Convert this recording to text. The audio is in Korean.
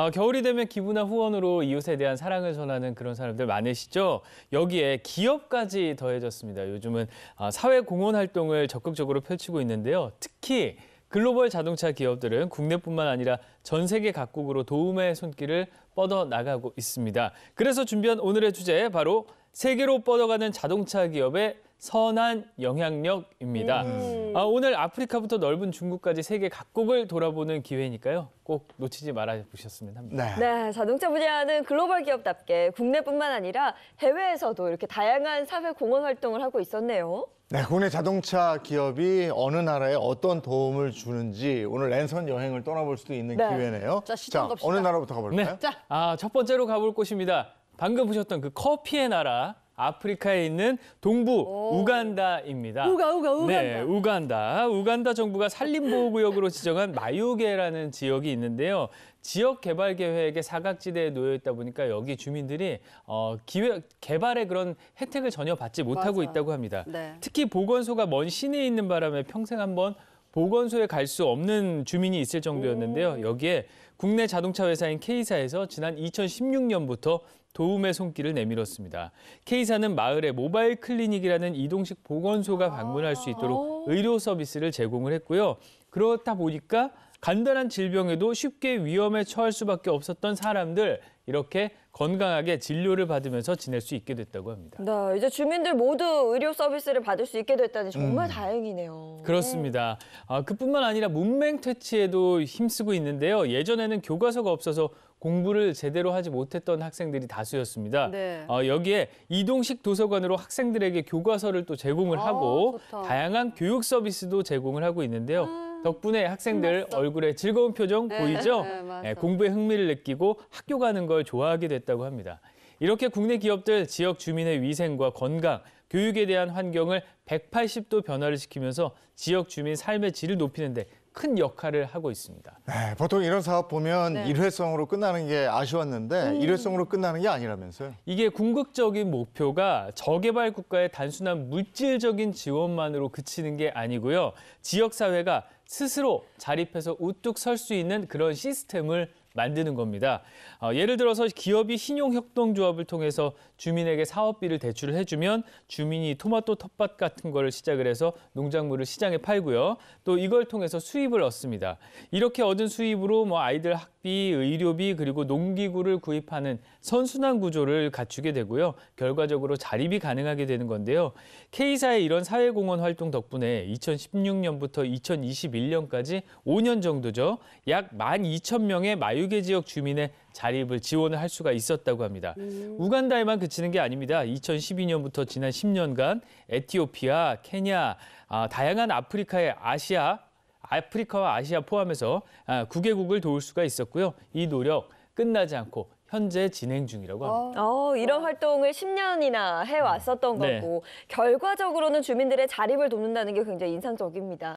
아, 겨울이 되면 기부나 후원으로 이웃에 대한 사랑을 전하는 그런 사람들 많으시죠? 여기에 기업까지 더해졌습니다. 요즘은 아, 어, 사회 공헌 활동을 적극적으로 펼치고 있는데요. 특히 글로벌 자동차 기업들은 국내뿐만 아니라 전 세계 각국으로 도움의 손길을 뻗어 나가고 있습니다. 그래서 준비한 오늘의 주제 바로 세계로 뻗어가는 자동차 기업의 선한 영향력입니다. 음. 음. 아, 오늘 아프리카부터 넓은 중국까지 세계 각국을 돌아보는 기회니까요. 꼭 놓치지 말아보셨으면 합니다. 네. 네, 자동차 분야는 글로벌 기업답게 국내뿐만 아니라 해외에서도 이렇게 다양한 사회 공헌 활동을 하고 있었네요. 네, 국내 자동차 기업이 어느 나라에 어떤 도움을 주는지 오늘 랜선 여행을 떠나볼 수도 있는 네. 기회네요. 자, 자 어느 나라부터 가볼까요? 네. 자, 아, 첫 번째로 가볼 곳입니다. 방금 보셨던 그 커피의 나라 아프리카에 있는 동부 우간다입니다. 우가 우가 우간다. 네, 우간다. 우간다 정부가 산림보호구역으로 지정한 마요게라는 지역이 있는데요. 지역 개발 계획의 사각지대에 놓여 있다 보니까 여기 주민들이 어, 기회, 개발의 그런 혜택을 전혀 받지 못하고 맞아. 있다고 합니다. 네. 특히 보건소가 먼 시내에 있는 바람에 평생 한번 보건소에 갈 수 없는 주민이 있을 정도였는데요. 여기에 국내 자동차 회사인 K사에서 지난 2016년부터 도움의 손길을 내밀었습니다. K사는 마을에 모바일 클리닉이라는 이동식 보건소가 방문할 수 있도록 의료 서비스를 제공을 했고요. 그렇다 보니까 간단한 질병에도 쉽게 위험에 처할 수밖에 없었던 사람들 이렇게 건강하게 진료를 받으면서 지낼 수 있게 됐다고 합니다. 네, 이제 주민들 모두 의료 서비스를 받을 수 있게 됐다니 정말 음. 다행이네요. 그렇습니다. 아, 그뿐만 아니라 문맹 퇴치에도 힘쓰고 있는데요. 예전에는 교과서가 없어서 공부를 제대로 하지 못했던 학생들이 다수였습니다. 네. 어, 여기에 이동식 도서관으로 학생들에게 교과서를 또 제공을 아, 하고 좋다. 다양한 교육 서비스도 제공을 하고 있는데요. 음, 덕분에 학생들 신났어. 얼굴에 즐거운 표정 네, 보이죠? 네, 네, 공부에 흥미를 느끼고 학교 가는 걸 좋아하게 됐다고 합니다. 이렇게 국내 기업들 지역 주민의 위생과 건강, 교육에 대한 환경을 180도 변화를 시키면서 지역 주민 삶의 질을 높이는 데큰 역할을 하고 있습니다. 네, 보통 이런 사업 보면 네. 일회성으로 끝나는 게 아쉬웠는데 음. 일회성으로 끝나는 게 아니라면서요? 이게 궁극적인 목표가 저개발 국가의 단순한 물질적인 지원만으로 그치는 게 아니고요. 지역 사회가 스스로 자립해서 우뚝 설 수 있는 그런 시스템을 만드는 겁니다. 어, 예를 들어서 기업이 신용협동조합을 통해서 주민에게 사업비를 대출을 해주면 주민이 토마토 텃밭 같은 거를 시작을 해서 농작물을 시장에 팔고요. 또 이걸 통해서 수입을 얻습니다. 이렇게 얻은 수입으로 뭐 아이들 학비, 의료비 그리고 농기구를 구입하는 선순환 구조를 갖추게 되고요. 결과적으로 자립이 가능하게 되는 건데요. K사의 이런 사회공헌 활동 덕분에 2016년부터 2021년까지 5년 정도죠. 약 12,000명의 마유계 지역 주민의 자립을 지원을 할 수가 있었다고 합니다. 음. 우간다에만 그치는 게 아닙니다. 2012년부터 지난 10년간 에티오피아, 케냐, 아, 다양한 아프리카의 아시아, 아프리카와 아시아 포함해서 아, 9개국을 도울 수가 있었고요. 이 노력 끝나지 않고 현재 진행 중이라고 합니다. 아. 어, 이런 활동을 10년이나 해왔었던 네. 거고 결과적으로는 주민들의 자립을 돕는다는 게 굉장히 인상적입니다.